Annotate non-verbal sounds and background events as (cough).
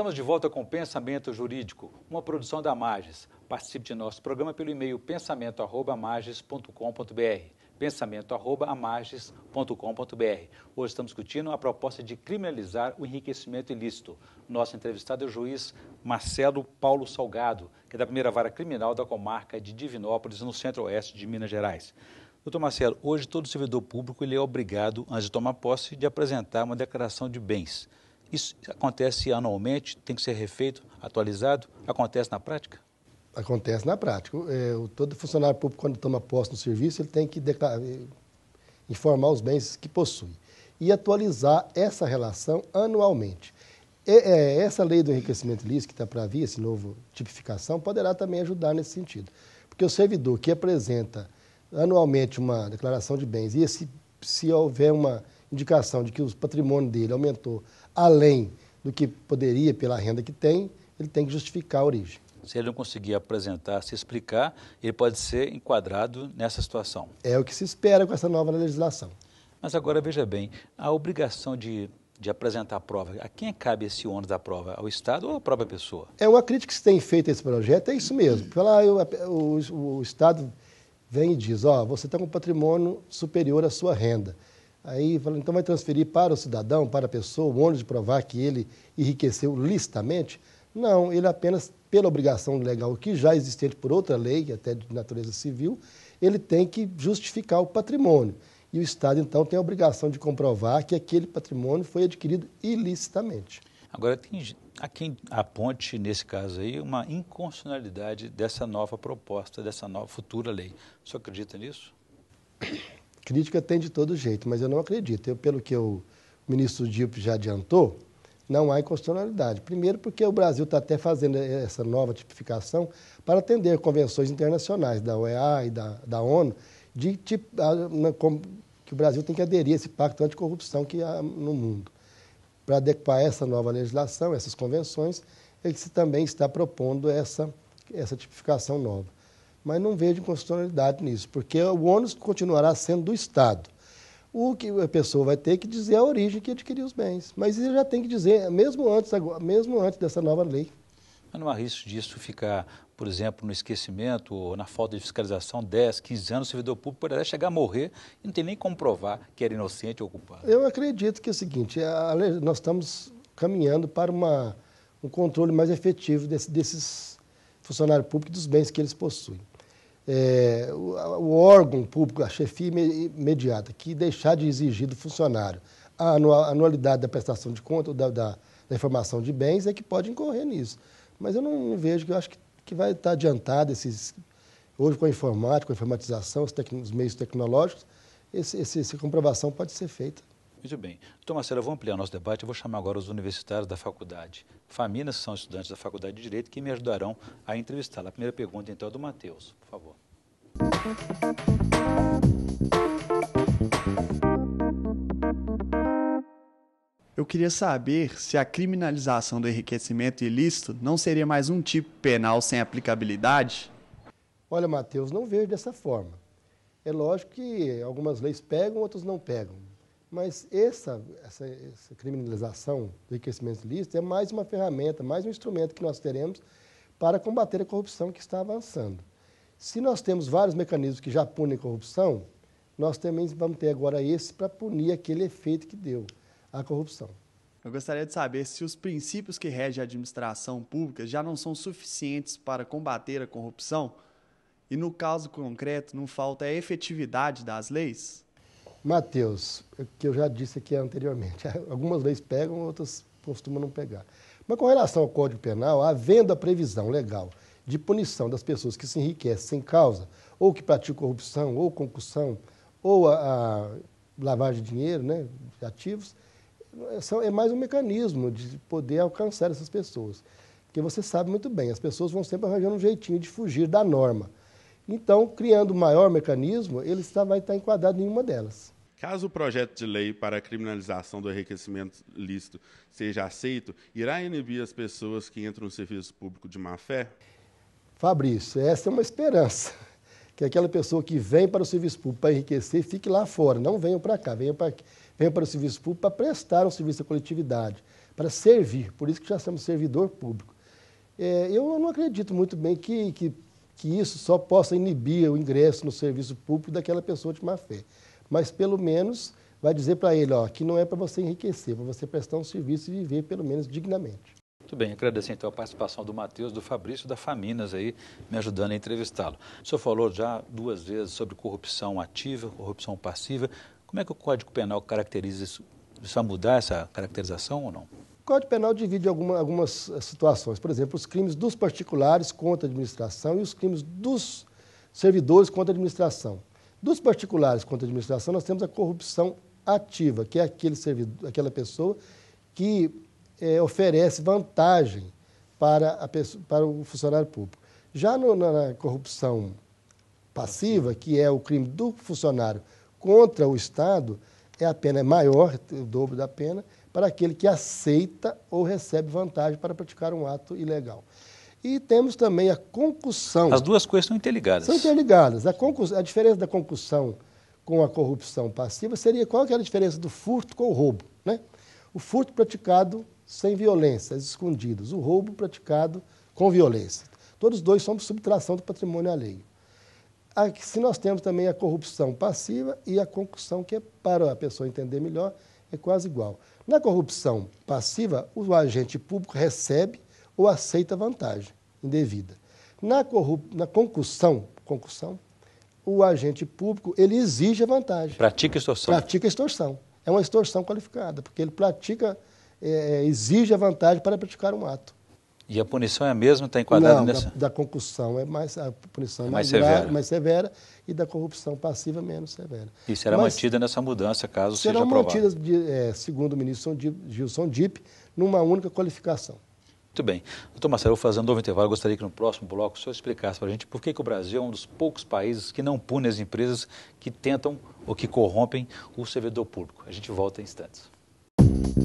Estamos de volta com Pensamento Jurídico, uma produção da Magis. Participe de nosso programa pelo e-mail pensamento@magis.com.br. pensamento@magis.com.br. Hoje estamos discutindo a proposta de criminalizar o enriquecimento ilícito. Nosso entrevistado é o juiz Marcelo Paulo Salgado, que é da primeira vara criminal da comarca de Divinópolis, no centro-oeste de Minas Gerais. Doutor Marcelo, hoje todo servidor público ele é obrigado, antes de tomar posse, de apresentar uma declaração de bens. Isso acontece anualmente, tem que ser refeito, atualizado? Acontece na prática? Acontece na prática. É, todo funcionário público, quando toma posse no serviço, ele tem que declarar, é, informar os bens que possui e atualizar essa relação anualmente. E, é, essa lei do enriquecimento ilícito que está para vir, esse novo tipificação, poderá também ajudar nesse sentido. Porque o servidor que apresenta anualmente uma declaração de bens e esse, se houver uma indicação de que o patrimônio dele aumentou além do que poderia pela renda que tem, ele tem que justificar a origem. Se ele não conseguir apresentar, se explicar, ele pode ser enquadrado nessa situação. É o que se espera com essa nova legislação. Mas agora veja bem, a obrigação de, de apresentar a prova, a quem cabe esse ônus da prova? Ao Estado ou à própria pessoa? É uma crítica que se tem feito a esse projeto, é isso mesmo. Pela, o, o, o Estado vem e diz, ó, você tem um patrimônio superior à sua renda Aí falou, então vai transferir para o cidadão, para a pessoa, o ônus de provar que ele enriqueceu licitamente? Não, ele apenas, pela obrigação legal que já existente por outra lei, é até de natureza civil, ele tem que justificar o patrimônio. E o Estado, então, tem a obrigação de comprovar que aquele patrimônio foi adquirido ilicitamente. Agora, tem a quem aponte, nesse caso aí, uma inconstitucionalidade dessa nova proposta, dessa nova futura lei. O senhor acredita nisso? Crítica tem de todo jeito, mas eu não acredito. Eu, pelo que o ministro Diop já adiantou, não há inconstitucionalidade. Primeiro, porque o Brasil está até fazendo essa nova tipificação para atender convenções internacionais da OEA e da, da ONU, de, que o Brasil tem que aderir a esse pacto anticorrupção que há no mundo. Para adequar essa nova legislação, essas convenções, ele se também está propondo essa, essa tipificação nova mas não vejo inconstitucionalidade nisso, porque o ônus continuará sendo do Estado. O que a pessoa vai ter que dizer a origem que adquiriu os bens, mas isso já tem que dizer, mesmo antes, mesmo antes dessa nova lei. Mas não há risco disso ficar, por exemplo, no esquecimento ou na falta de fiscalização, 10, 15 anos, o servidor público poderá chegar a morrer e não tem nem como provar que era inocente ou culpado. Eu acredito que é o seguinte, nós estamos caminhando para uma, um controle mais efetivo desse, desses funcionários públicos dos bens que eles possuem é, o, o, órgão público, a chefia imediata, que deixar de exigir do funcionário a anualidade da prestação de conta ou da, da, da informação de bens é que pode incorrer nisso. Mas eu não, não vejo que eu acho que, que vai estar adiantado esses. Hoje, com a informática, com a informatização, os, tec, os meios tecnológicos, esse, esse, essa comprovação pode ser feita. Muito bem. Doutor Marcelo, eu vou ampliar nosso debate, eu vou chamar agora os universitários da faculdade. Faminas são estudantes da Faculdade de Direito que me ajudarão a entrevistá-la. A primeira pergunta, então, é do Matheus, por favor. Eu queria saber se a criminalização do enriquecimento ilícito não seria mais um tipo penal sem aplicabilidade? Olha, Matheus, não vejo dessa forma. É lógico que algumas leis pegam, outras não pegam. Mas essa, essa, essa criminalização do enriquecimento ilícito é mais uma ferramenta, mais um instrumento que nós teremos para combater a corrupção que está avançando. Se nós temos vários mecanismos que já punem corrupção, nós também vamos ter agora esse para punir aquele efeito que deu a corrupção. Eu gostaria de saber se os princípios que regem a administração pública já não são suficientes para combater a corrupção e, no caso concreto, não falta a efetividade das leis? Mateus, é que eu já disse aqui anteriormente, (laughs) algumas leis pegam, outras costumam não pegar. Mas com relação ao Código Penal, havendo a previsão legal de punição das pessoas que se enriquecem sem causa, ou que praticam corrupção, ou concussão, ou a, a lavagem de dinheiro, né, de ativos, é mais um mecanismo de poder alcançar essas pessoas. Porque você sabe muito bem, as pessoas vão sempre arranjando um jeitinho de fugir da norma. Então, criando maior mecanismo, ele está, vai estar enquadrado em uma delas. Caso o projeto de lei para a criminalização do enriquecimento lícito seja aceito, irá inibir as pessoas que entram no serviço público de má fé? Fabrício, essa é uma esperança. (laughs) Que aquela pessoa que vem para o serviço público para enriquecer fique lá fora, não venha para cá, venha para, venha para o serviço público para prestar um serviço à coletividade, para servir. Por isso que já somos servidor público. É, eu não acredito muito bem que, que que isso só possa inibir o ingresso no serviço público daquela pessoa de má fé. Mas, pelo menos, vai dizer para ele ó, que não é para você enriquecer, é para você prestar um serviço e viver, pelo menos, dignamente. Muito bem, agradeço então a participação do Matheus, do Fabrício, da Faminas aí, me ajudando a entrevistá-lo. O senhor falou já duas vezes sobre corrupção ativa, corrupção passiva. Como é que o Código Penal caracteriza isso? Precisa mudar essa caracterização ou não? Código Penal divide alguma, algumas eh, situações. Por exemplo, os crimes dos particulares contra a administração e os crimes dos servidores contra a administração. Dos particulares contra a administração, nós temos a corrupção ativa, que é aquele servidor, aquela pessoa que é, oferece vantagem para, a pessoa, para o funcionário público. Já no, na corrupção passiva, que é o crime do funcionário contra o Estado, é a pena é maior, o dobro da pena, para aquele que aceita ou recebe vantagem para praticar um ato ilegal. E temos também a concussão. As duas coisas são interligadas. São interligadas. A, a diferença da concussão com a corrupção passiva seria qual que era é a diferença do furto com o roubo. Né? O furto praticado sem violência, escondidos. O roubo praticado com violência. Todos dois são subtração do patrimônio alheio. Aqui, se nós temos também a corrupção passiva e a concussão, que é, para a pessoa entender melhor, é quase igual. Na corrupção passiva, o agente público recebe ou aceita vantagem indevida. Na, corrup... na concussão, concussão, o agente público ele exige a vantagem. Pratica extorsão. Pratica extorsão. É uma extorsão qualificada, porque ele pratica, é, é exige a vantagem para praticar um ato. E a punição é a mesma, está enquadrada Não, nessa? Da, da concussão é mais, a punição é mais, mais, severa. mais severa e da corrupção passiva menos severa. E será Mas, mantida nessa mudança, caso seja aprovada? Serão mantidas, é, segundo o ministro Gilson Dip, numa única qualificação. Muito bem. Doutor Marcelo, fazendo um novo intervalo, gostaria que no próximo bloco o senhor explicasse para a gente por que, que, o Brasil é um dos poucos países que não pune as empresas que tentam ou que corrompem o servidor público. A gente volta em instantes. Música